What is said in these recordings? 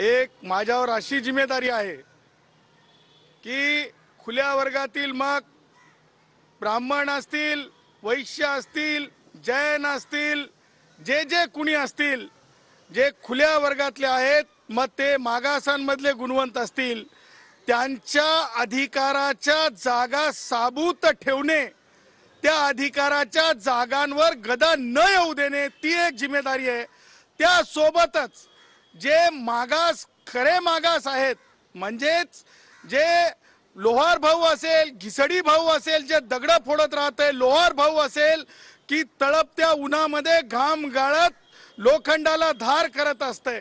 एक माझ्यावर अशी जिम्मेदारी आहे की खुल्या वर्गातील मग ब्राह्मण असतील वैश्य असतील जैन असतील जे जे कुणी असतील जे खुल्या वर्गातले आहेत मग ते मागासांमधले गुणवंत असतील त्यांच्या अधिकाराच्या जागा साबूत ठेवणे त्या अधिकाराच्या जागांवर गदा न येऊ देणे ती एक जिम्मेदारी आहे त्यासोबतच जे मागास खरे मागास आहेत म्हणजेच जे लोहार भाऊ असेल घिसडी भाऊ असेल जे दगडं फोडत राहते लोहार भाऊ असेल की तळपत्या उन्हामध्ये घाम गाळत लोखंडाला धार करत असते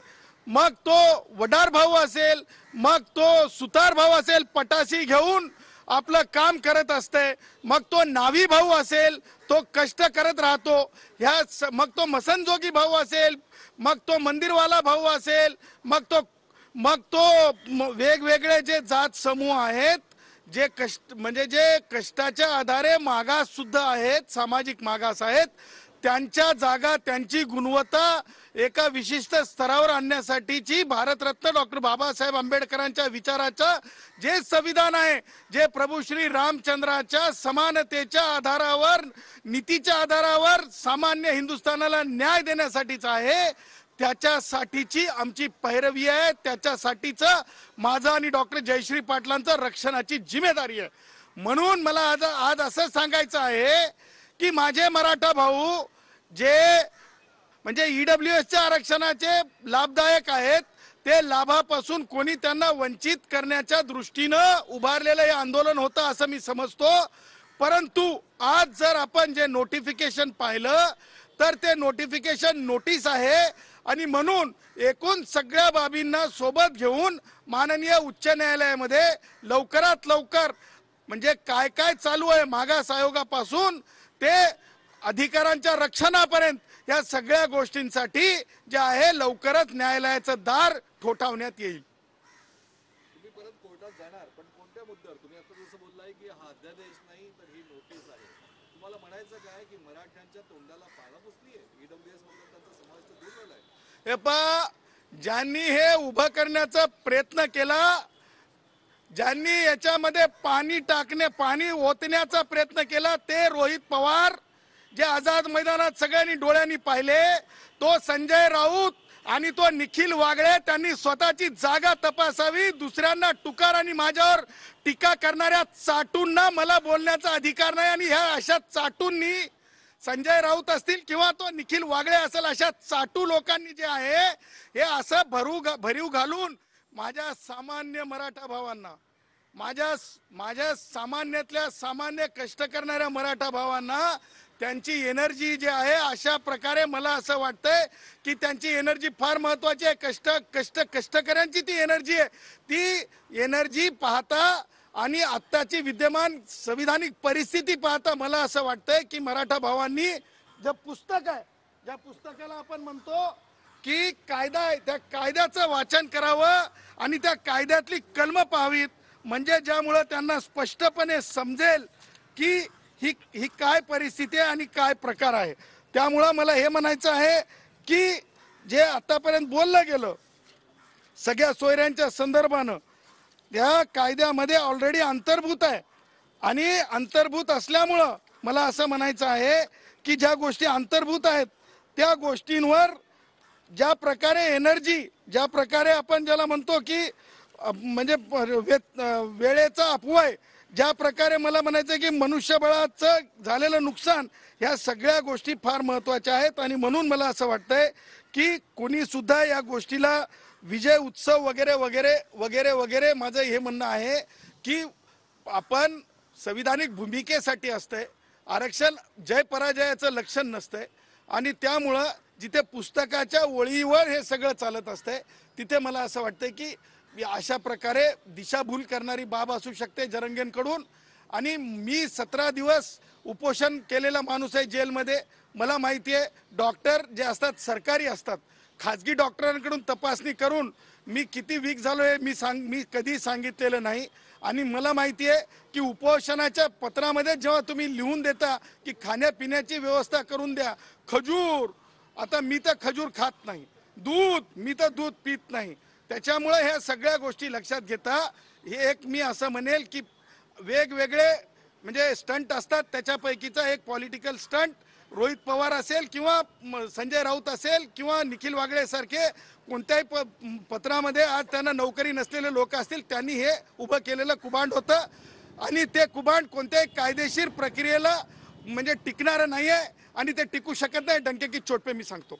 मग तो वडार भाऊ असेल मग तो सुतार भाऊ असेल पटाशी घेऊन आपलं काम करत असते मग तो नावी भाऊ असेल तो कष्ट करत राहतो ह्या मग तो मसनजोगी भाऊ असेल मग तो मंदिरवाला भाऊ असेल मग तो मग तो वेगवेगळे जे जात समूह आहेत जे कष्ट म्हणजे जे कष्टाच्या आधारे मागास सुद्धा आहेत सामाजिक मागास आहेत त्यांच्या जागा त्यांची गुणवत्ता एका विशिष्ट स्तरावर आणण्यासाठीची भारतरत्न डॉक्टर बाबासाहेब आंबेडकरांच्या विचाराचं जे संविधान आहे जे प्रभू श्री रामचंद्राच्या समानतेच्या आधारावर नीतीच्या आधारावर सामान्य हिंदुस्थानाला न्याय देण्यासाठीचं आहे त्याच्यासाठीची आमची पैरवी आहे त्याच्यासाठीचं माझं आणि डॉक्टर जयश्री पाटलांचं रक्षणाची जिम्मेदारी आहे म्हणून मला आज आज असं सांगायचं आहे की माझे मराठा भाऊ जे म्हणजे ईडब्ल्यू e एसच्या आरक्षणाचे लाभदायक आहेत ते लाभापासून कोणी त्यांना वंचित करण्याच्या दृष्टीनं उभारलेलं हे आंदोलन होतं असं मी समजतो परंतु आज जर आपण जे नोटिफिकेशन पाहिलं तर ते नोटिफिकेशन नोटीस आहे आणि म्हणून एकूण सगळ्या बाबींना सोबत घेऊन माननीय उच्च न्यायालयामध्ये लवकरात लवकर म्हणजे काय काय चालू आहे मागास आयोगापासून ते अधिकारांच्या रक्षणापर्यंत या सगळ्या गोष्टींसाठी जे आहे लवकरच न्यायालयाचं दार ठोठावण्यात येईल e ज्यांनी हे उभं करण्याचा प्रयत्न केला ज्यांनी याच्यामध्ये पाणी टाकणे पाणी ओतण्याचा प्रयत्न केला ते रोहित पवार जे आझाद मैदानात सगळ्यांनी डोळ्यांनी पाहिले तो संजय राऊत आणि तो निखिल वागळे त्यांनी स्वतःची जागा तपासावी दुसऱ्यांना टुकार आणि माझ्यावर टीका करणाऱ्या चाटूंना मला बोलण्याचा अधिकार नाही आणि ह्या अशा चाटूंनी संजय राऊत असतील किंवा तो निखिल वागळे असेल अशा चाटू लोकांनी जे आहे हे असं भरू भरीव घालून माझ्या सामान्य मराठा भावांना माझ्या माझ्या सामान्यातल्या सामान्य कष्ट करणाऱ्या मराठा भावांना त्यांची एनर्जी जी आहे अशा प्रकारे मला असं वाटतंय की त्यांची एनर्जी फार महत्त्वाची आहे कष्ट कष्ट कष्टकऱ्यांची ती एनर्जी आहे ती एनर्जी पाहता आणि आत्ताची विद्यमान संविधानिक परिस्थिती पाहता मला असं वाटतंय की मराठा भावांनी जे पुस्तक आहे ज्या पुस्तकाला आपण म्हणतो की कायदा आहे त्या कायद्याचं वाचन करावं आणि त्या कायद्यातली कलम पाहावीत म्हणजे ज्यामुळं त्यांना स्पष्टपणे समजेल की ही ही काय परिस्थिती आहे आणि काय प्रकार आहे त्यामुळं मला हे म्हणायचं आहे की जे आतापर्यंत बोललं गेलं सगळ्या सोयऱ्यांच्या संदर्भानं त्या कायद्यामध्ये ऑलरेडी अंतर्भूत आहे आणि अंतर्भूत असल्यामुळं मला असं म्हणायचं आहे की ज्या गोष्टी अंतर्भूत आहेत त्या गोष्टींवर ज्या प्रकारे एनर्जी ज्या प्रकारे आपण ज्याला म्हणतो की म्हणजे वेळेचा अपवाय ज्या प्रकारे मला म्हणायचं की मनुष्यबळाचं झालेलं नुकसान ह्या सगळ्या गोष्टी फार महत्त्वाच्या आहेत आणि म्हणून मला असं वाटतंय की सुद्धा या गोष्टीला विजय उत्सव वगैरे वगैरे वगैरे वगैरे माझं हे म्हणणं आहे की आपण संविधानिक भूमिकेसाठी असते आरक्षण जय पराजयाचं लक्षण नसतंय आणि त्यामुळं जिथे पुस्तकाच्या ओळीवर हे सगळं चालत असतंय तिथे मला असं वाटतं की अशा प्रकारे दिशाभूल करणारी बाब असू शकते जरंगेंकडून आणि मी सतरा दिवस उपोषण केलेला माणूस आहे जेलमध्ये मला माहिती आहे डॉक्टर जे असतात सरकारी असतात खाजगी डॉक्टरांकडून तपासणी करून मी किती वीक झालो आहे मी सांग मी कधी सांगितलेलं नाही आणि मला माहिती आहे की उपोषणाच्या पत्रामध्ये जेव्हा तुम्ही लिहून देता की खाण्यापिण्याची व्यवस्था करून द्या खजूर आता मी तर खजूर खात नाही दूध मी तर दूध पित नाही त्याच्यामुळे ह्या सगळ्या गोष्टी लक्षात घेता हे एक मी असं म्हणेल की वेगवेगळे म्हणजे स्टंट असतात त्याच्यापैकीचा एक पॉलिटिकल स्टंट रोहित पवार असेल किंवा संजय राऊत असेल किंवा निखिल वागळे सारखे कोणत्याही प पत्रामध्ये आज त्यांना नोकरी नसलेले लोक असतील त्यांनी हे उभं केलेलं कुबांड होतं आणि ते कुबांड कोणत्याही कायदेशीर प्रक्रियेला म्हणजे टिकणारं नाही आहे आणि ते टिकू शकत नाही डंके की चोट पे मी सांगतो